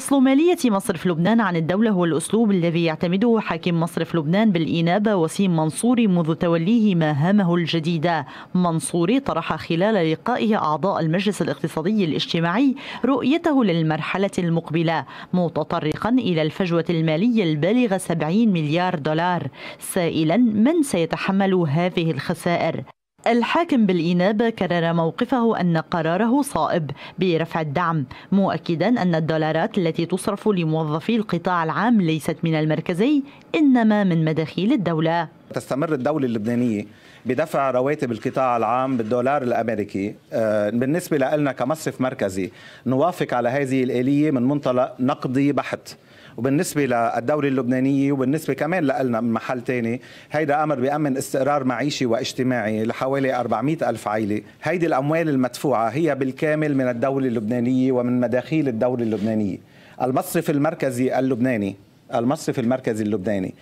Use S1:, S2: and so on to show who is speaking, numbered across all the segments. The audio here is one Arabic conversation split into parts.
S1: فصل مالية مصرف لبنان عن الدولة هو الأسلوب الذي يعتمده حاكم مصرف لبنان بالإنابة وسيم منصوري منذ توليه مهامه الجديدة منصوري طرح خلال لقائه أعضاء المجلس الاقتصادي الاجتماعي رؤيته للمرحلة المقبلة متطرقا إلى الفجوة المالية البالغة 70 مليار دولار سائلا من سيتحمل هذه الخسائر الحاكم بالإناب كرر موقفه أن قراره صائب برفع الدعم مؤكدا أن الدولارات التي تصرف لموظفي القطاع العام ليست من المركزي إنما من مداخيل الدولة
S2: تستمر الدولة اللبنانية بدفع رواتب القطاع العام بالدولار الامريكي آه، بالنسبه لنا كمصرف مركزي نوافق على هذه الاليه من منطلق نقدي بحت وبالنسبه للدوله اللبنانيه وبالنسبه كمان لنا من محل تاني هيدا امر بيامن استقرار معيشي واجتماعي لحوالي 400 الف عائله هيدي الاموال المدفوعه هي بالكامل من الدوله اللبنانيه ومن مداخيل الدوله اللبنانيه المصرف المركزي اللبناني المصرف المركزي اللبناني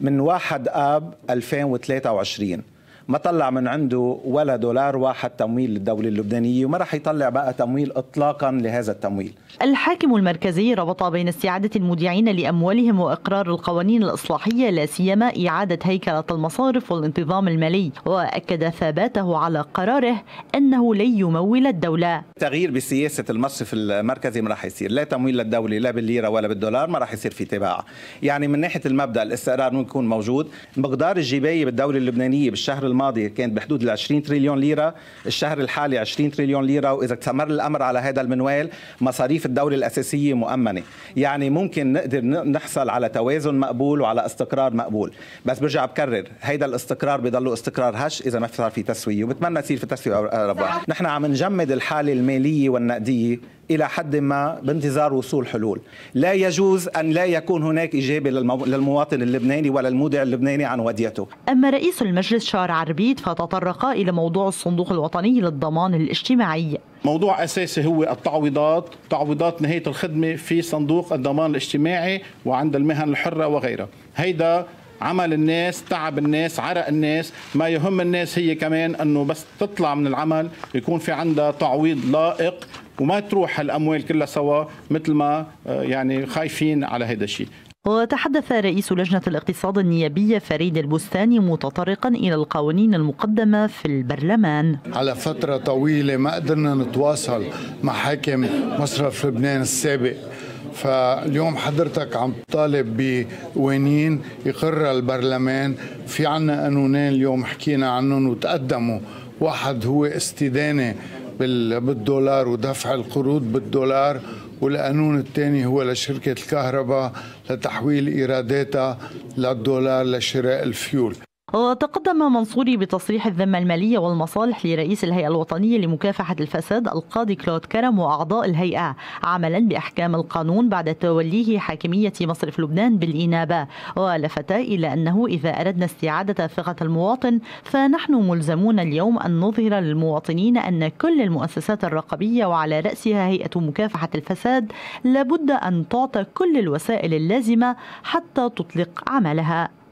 S2: من 1 اب 2023 ما طلع من عنده ولا دولار واحد تمويل للدولة اللبنانية وما رح يطلع بقى تمويل إطلاقا لهذا التمويل
S1: الحاكم المركزي ربط بين استعادة المودعين لأموالهم وإقرار القوانين الإصلاحية لا سيما إعادة هيكلة المصارف والانتظام المالي وأكد ثباته على قراره أنه لن يمول الدولة
S2: تغيير بسياسة المصرف المركزي ما راح يصير لا تمويل للدولة لا بالليرة ولا بالدولار ما راح يصير في تباع يعني من ناحية المبدأ الاستقرار يكون موجود مقدار الجباية بالدولة اللبنانية بالشهر الماضي كانت بحدود ال 20 تريليون ليره الشهر الحالي 20 تريليون ليره واذا استمر الامر على هذا المنوال مصاريف الدوله الاساسيه مؤمنه يعني ممكن نقدر نحصل على توازن مقبول وعلى استقرار مقبول بس برجع بكرر هيدا الاستقرار بضله استقرار هش اذا ما صار في تسويه وبتمنى يصير في تسويه نحن عم نجمد الحاله الماليه والنقديه الى حد ما بانتظار وصول حلول، لا يجوز ان لا يكون هناك اجابه للمواطن اللبناني ولا المودع اللبناني عن وديته
S1: اما رئيس المجلس شارع عربيد فتطرقا الى موضوع الصندوق الوطني للضمان الاجتماعي.
S2: موضوع اساسي هو التعويضات، تعويضات نهايه الخدمه في صندوق الضمان الاجتماعي وعند المهن الحره وغيرها، هيدا عمل الناس تعب الناس عرق الناس ما يهم الناس هي كمان انه بس تطلع من العمل يكون في عندها تعويض لائق وما تروح هالاموال كلها سوا مثل ما آه، يعني خايفين على هذا الشيء
S1: وتحدث رئيس لجنة الاقتصاد النيابية فريد البستاني متطرقا إلى القوانين المقدمة في البرلمان
S3: على فترة طويلة ما قدرنا نتواصل مع حاكم مصرف لبنان السابق فاليوم حضرتك عم تطالب بقوانين يقرها البرلمان في عنا قانونين اليوم حكينا عنهم وتقدموا واحد هو استدانة بالدولار ودفع القروض بالدولار والقانون الثاني هو لشركة الكهرباء لتحويل إيراداتها للدولار لشراء الفيول
S1: وتقدم منصوري بتصريح الذمة المالية والمصالح لرئيس الهيئة الوطنية لمكافحة الفساد القاضي كلود كرم وأعضاء الهيئة عملا بأحكام القانون بعد توليه حاكمية مصرف لبنان بالإنابة ولفت إلى أنه إذا أردنا استعادة ثقة المواطن فنحن ملزمون اليوم أن نظهر للمواطنين أن كل المؤسسات الرقابية وعلى رأسها هيئة مكافحة الفساد لابد أن تعطى كل الوسائل اللازمة حتى تطلق عملها